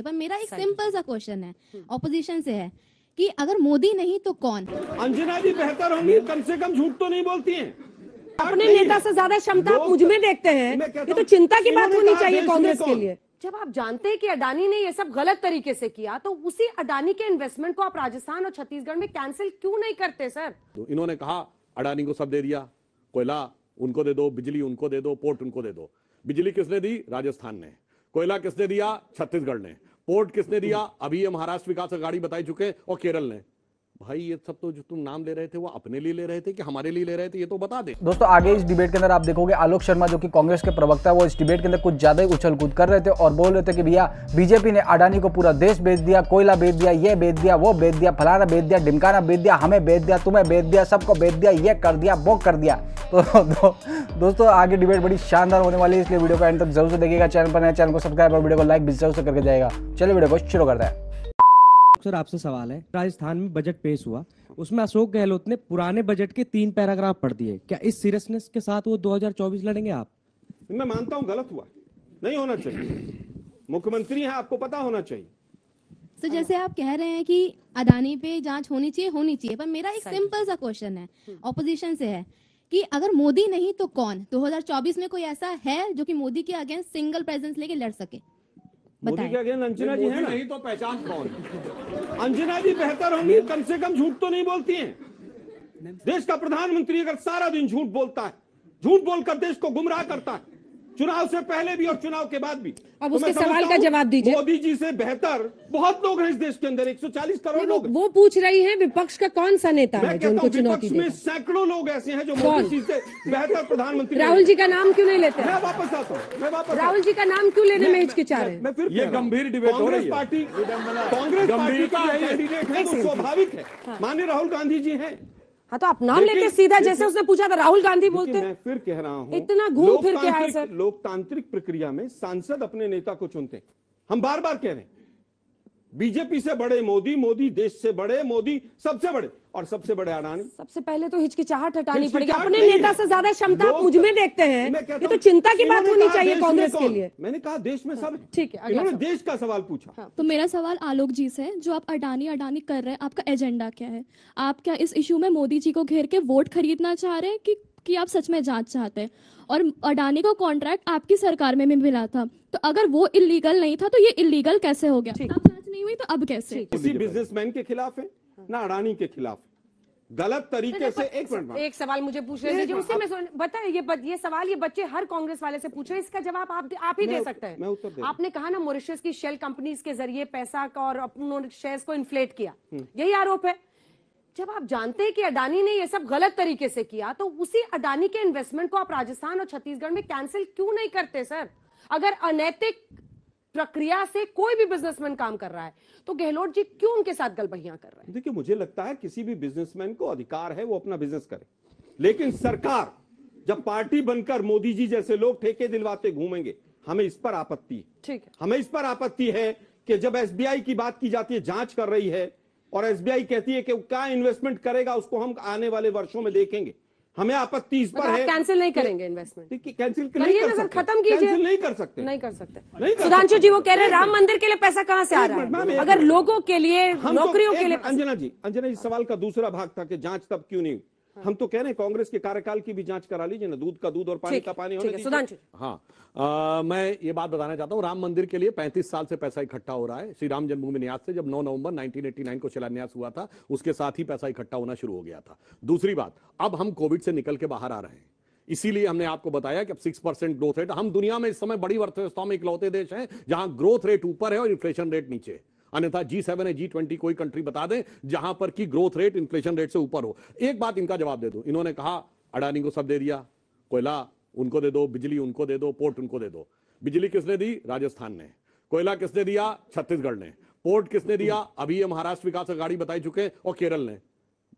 पर मेरा एक सिंपल सा क्वेश्चन है ऑपोजिशन हम्म। से है कि अगर मोदी नहीं तो कौन अंजना जी बेहतर होंगी कम से कम झूठ तो नहीं बोलती हैं अपने नेता से ज्यादा क्षमता मुझ में देखते हैं ये तो चिंता की बात होनी चाहिए कांग्रेस के लिए जब आप जानते हैं कि अडानी ने ये सब गलत तरीके से किया तो उसी अडानी के इन्वेस्टमेंट को आप राजस्थान और छत्तीसगढ़ में कैंसिल क्यों नहीं करते सर तो इन्होंने कहा अडानी को सब दे दिया कोयला उनको दे दो बिजली उनको दे दो पोर्ट उनको दे दो बिजली किसने दी राजस्थान ने कोयला किसने दिया छत्तीसगढ़ ने पोर्ट किसने दिया हम्म। अभी ये महाराष्ट्र विकास अघाड़ी बताई चुके और केरल ने भाई ये सब तो जो तुम नाम ले रहे थे वो अपने लिए ले रहे थे कि हमारे लिए ले रहे थे ये तो बता दे दोस्तों आगे इस डिबेट के अंदर आप देखोगे आलोक शर्मा जो कि कांग्रेस के प्रवक्ता है वो इस डिबेट के अंदर कुछ ज्यादा ही उछल कूद कर रहे थे और बोल रहे थे कि भैया बीजेपी ने अडानी को पूरा देश बेच दिया कोयला बेच दिया ये बेच दिया वो बेच दिया फलाना बेच दिया डिमकाना बेच दिया हमें बेच दिया तुम्हें बेच दिया सबको बेच दिया ये कर दिया वो कर दिया तो दो, दोस्तों आगे डिबेट बड़ी शानदार होने वाली है इसलिए वीडियो को एंड तक जरूर से देखिएगा चैनल पर नया चैनल को सब्सक्राइब और वीडियो को लाइक भी जरूर से करके जाएगा चलिए वीडियो को शुरू करता है अक्सर आपसे सवाल है राजस्थान में बजट पेश हुआ उसमें अशोक गहलोत ने पुराने बजट के तीन पैराग्राफ पढ़ दिए क्या इस सीरियसनेस के साथ वो 2024 लड़ेंगे आप मैं मानता हूँ गलत हुआ नहीं होना चाहिए मुख्यमंत्री हैं आपको पता होना चाहिए तो जैसे आप कह रहे हैं कि अदानी पे जांच होनी चाहिए होनी चाहिए पर मेरा एक सिंपल सा क्वेश्चन है हम्म। ऑपोजिशन से है कि अगर मोदी नहीं तो कौन 2024 में कोई ऐसा है जो कि मोदी के अगेंस्ट सिंगल प्रेजेंस लेके लड़ सके मोदी के अंजना जी है नहीं तो पहचान कौन अंजना जी बेहतर होंगी कम से कम झूठ तो नहीं बोलती हैं देश का प्रधानमंत्री अगर सारा दिन झूठ बोलता है झूठ बोलकर देश को गुमराह करता है चुनाव से पहले भी और चुनाव के बाद भी अब तो उसके सवाल का जवाब दीजिए मोदी जी से बेहतर बहुत लोग हैं इस देश के अंदर 140 करोड़ लोग वो पूछ रही हैं विपक्ष का कौन सा नेता है जो उनको चुनौती में सैकड़ों लोग ऐसे हैं जो मोदी जी से बेहतर प्रधानमंत्री राहुल जी का नाम क्यों नहीं लेते मैं वापस आता हूँ मैं वापस राहुल जी का नाम क्यों लेने में हिचकिचा रहे हैं फिर ये गंभीर डिबेट हो रही पार्टी कांग्रेस पार्टी का स्वाभाविक है हाँ। माननीय राहुल गांधी जी है हाँ तो आप नाम लेके सीधा जैसे उसने पूछा था राहुल गांधी बोलते हैं फिर कह रहा हूँ इतना घूम फिर के आए सर लोकतांत्रिक प्रक्रिया में सांसद अपने नेता को चुनते हम बार बार कह रहे हैं बीजेपी से बड़े मोदी मोदी देश से बड़े मोदी सबसे बड़े और सबसे बड़े अडानी सबसे पहले तो हिचकिचाहट हटानी पड़ेगी अपने नेता से ज्यादा क्षमता आप मुझ में देखते हैं ये तो चिंता की बात होनी चाहिए कांग्रेस के लिए मैंने कहा देश में हाँ। सब ठीक है इन्होंने देश का सवाल पूछा हाँ, तो मेरा सवाल आलोक जी से जो आप अडानी अडानी कर रहे हैं आपका एजेंडा क्या है आप क्या इस इश्यू में मोदी जी को घेर के वोट खरीदना चाह रहे हैं कि आप सच में जांच चाहते हैं और अडानी को कॉन्ट्रैक्ट आपकी सरकार में भी मिला था तो अगर वो इलीगल नहीं था तो ये इलीगल कैसे हो गया नहीं हुई तो अब कैसे किसी बिजनेसमैन के खिलाफ है ना अडानी के खिलाफ गलत तरीके तो से एक मिनट एक सवाल मुझे पूछ रहे थे उससे मैं बताए ये बत, ये सवाल ये बच्चे हर कांग्रेस वाले से पूछ रहे इसका जवाब आप आप ही दे सकते हैं आपने कहा ना मॉरिशस की शेल कंपनीज के जरिए पैसा का और उन्होंने शेयर्स को इन्फ्लेट किया हम्म। यही आरोप है जब आप जानते हैं कि अडानी ने ये सब गलत तरीके से किया तो उसी अडानी के इन्वेस्टमेंट को आप राजस्थान और छत्तीसगढ़ में कैंसिल क्यों नहीं करते सर अगर अनैतिक प्रक्रिया से कोई भी बिजनेसमैन काम कर रहा है तो गहलोत जी क्यों उनके साथ गलबहिया कर रहे हैं देखिए मुझे लगता है किसी भी बिजनेसमैन को अधिकार है वो अपना बिजनेस करे लेकिन सरकार जब पार्टी बनकर मोदी जी जैसे लोग ठेके दिलवाते घूमेंगे हमें इस पर आपत्ति है ठीक है हमें इस पर आपत्ति है कि जब एसबीआई की बात की जाती है जांच कर रही है और एसबीआई कहती है कि क्या इन्वेस्टमेंट करेगा उसको हम आने वाले वर्षों में देखेंगे हमें आपत्ति इस मतलब पर है कैंसिल नहीं करेंगे इन्वेस्टमेंट कैंसिल नहीं कर सकते खत्म कीजिए नहीं कर सकते नहीं कर सकते नहीं सुधांशु जी वो कह रहे हैं राम मंदिर के लिए पैसा कहाँ से आ रहा है अगर लोगों के लिए तो नौकरियों के लिए अंजना जी अंजना जी सवाल का दूसरा भाग था कि जांच तब क्यों नहीं हुई हाँ। हम तो कह रहे हैं कांग्रेस के कार्यकाल की भी जांच करा लीजिए ना दूध का दूध और पानी का पानी होने हाँ आ, मैं ये बात बताना चाहता हूँ राम मंदिर के लिए 35 साल से पैसा इकट्ठा हो रहा है श्री राम जन्मभूमि न्यास से जब 9 नवंबर 1989 को शिलान्यास हुआ था उसके साथ ही पैसा इकट्ठा होना शुरू हो गया था दूसरी बात अब हम कोविड से निकल के बाहर आ रहे हैं इसीलिए हमने आपको बताया कि अब सिक्स परसेंट ग्रोथ रेट हम दुनिया में इस समय बड़ी अर्थव्यवस्थाओं में इकलौते देश हैं जहां ग्रोथ रेट ऊपर है और इन्फ्लेशन रेट नीचे है अन्यथा जी सेवन है जी ट्वेंटी कोई कंट्री बता दें जहां पर की ग्रोथ रेट इन्फ्लेशन रेट से ऊपर हो एक बात इनका जवाब दे दो इन्होंने कहा अडानी को सब दे दिया कोयला उनको दे दो बिजली उनको दे दो पोर्ट उनको दे दो बिजली किसने दी राजस्थान ने कोयला किसने दिया छत्तीसगढ़ ने पोर्ट किसने दिया अभी ये महाराष्ट्र विकास अघाड़ी बताई चुके और केरल ने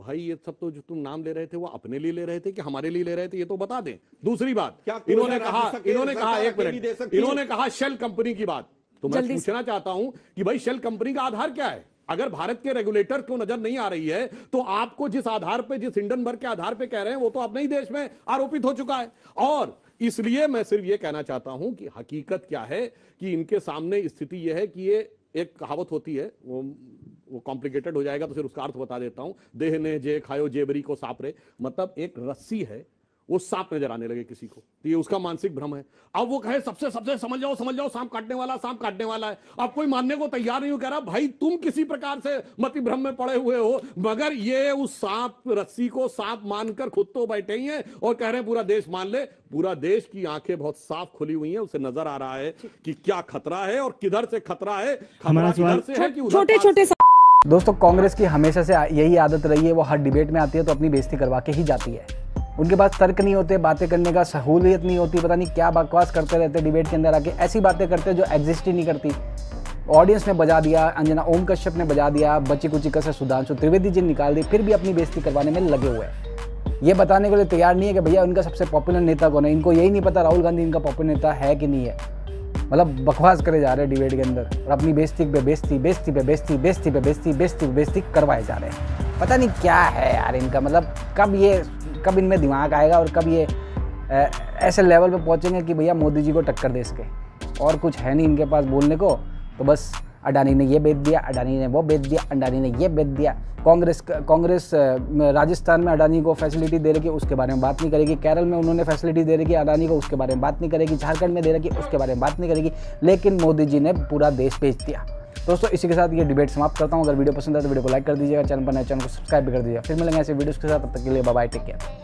भाई ये सब तो जो तुम नाम ले रहे थे वो अपने लिए ले रहे थे कि हमारे लिए ले रहे थे ये तो बता दें दूसरी बात इन्होंने कहा इन्होंने कहा एक मिनट इन्होंने कहा शेल कंपनी की बात तो मैं पूछना चाहता हूं कि भाई शेल कंपनी का आधार क्या है अगर भारत के रेगुलेटर को नजर नहीं आ रही है तो आपको जिस आधार पे जिस इंडन भर के आधार पे कह रहे हैं वो तो अपने ही देश में आरोपित हो चुका है और इसलिए मैं सिर्फ ये कहना चाहता हूं कि हकीकत क्या है कि इनके सामने स्थिति यह है कि ये एक कहावत होती है वो वो कॉम्प्लिकेटेड हो जाएगा तो फिर उसका अर्थ बता देता हूं देह ने जे खायो जेबरी को सापरे मतलब एक रस्सी है वो सांप नजर आने लगे किसी को तो ये उसका मानसिक भ्रम है अब वो कहे सबसे सबसे समझ जाओ समझ जाओ सांप काटने वाला सांप काटने वाला है अब कोई मानने को तैयार नहीं हो कह रहा भाई तुम किसी प्रकार से मति भ्रम में पड़े हुए हो मगर ये उस सांप रस्सी को सांप मानकर खुद तो बैठे ही हैं और कह रहे हैं पूरा देश मान ले पूरा देश की आंखें बहुत साफ खुली हुई हैं उसे नजर आ रहा है कि क्या खतरा है और किधर से खतरा है छोटे छोटे दोस्तों कांग्रेस की हमेशा से यही आदत रही है वो हर डिबेट में आती है तो अपनी बेइज्जती करवा के ही जाती है उनके पास तर्क नहीं होते बातें करने का सहूलियत नहीं होती पता नहीं क्या बकवास करते रहते डिबेट के अंदर आके ऐसी बातें करते जो एग्जिस्ट ही नहीं करती ऑडियंस ने बजा दिया अंजना ओम कश्यप ने बजा दिया बची कुची कसर सुधांशु त्रिवेदी जी निकाल दी फिर भी अपनी बेजती करवाने में लगे हुए हैं ये बताने के लिए तैयार नहीं है कि भैया उनका सबसे पॉपुलर नेता कौन है इनको यही नहीं पता राहुल गांधी इनका पॉपुलर नेता है कि नहीं है मतलब बकवास करे जा रहे हैं डिबेट के अंदर और अपनी बेस्ती पे बेस्ती बेस्ती पे बेस्ती बेस्ती पे बेस्ती बेस्ती पे बेस्ती करवाए जा रहे हैं पता नहीं क्या है यार इनका मतलब कब ये कब इनमें दिमाग आएगा और कब ये ऐसे लेवल पे पहुँचेंगे कि भैया मोदी जी को टक्कर दे सके और कुछ है नहीं इनके पास बोलने को तो बस अडानी ने ये बेच दिया अडानी ने वो बेच दिया अडानी ने ये बेच दिया कांग्रेस कांग्रेस राजस्थान में अडानी को फैसिलिटी दे रखी उसके बारे में बात नहीं करेगी केरल में उन्होंने फैसिलिटी दे रखी अडानी को उसके बारे में बात नहीं करेगी झारखंड में दे रखी उसके बारे में बात नहीं करेगी लेकिन मोदी जी ने पूरा देश बेच दिया दोस्तों इसी के साथ ये डिबेट समाप्त करता हूँ अगर वीडियो पसंद है तो वीडियो को लाइक कर दीजिएगा चैनल पर नए चैनल को सब्सक्राइब भी कर दीजिएगा फिर मिलेंगे ऐसे वीडियोस के साथ तब तक के लिए बाय टेक केयर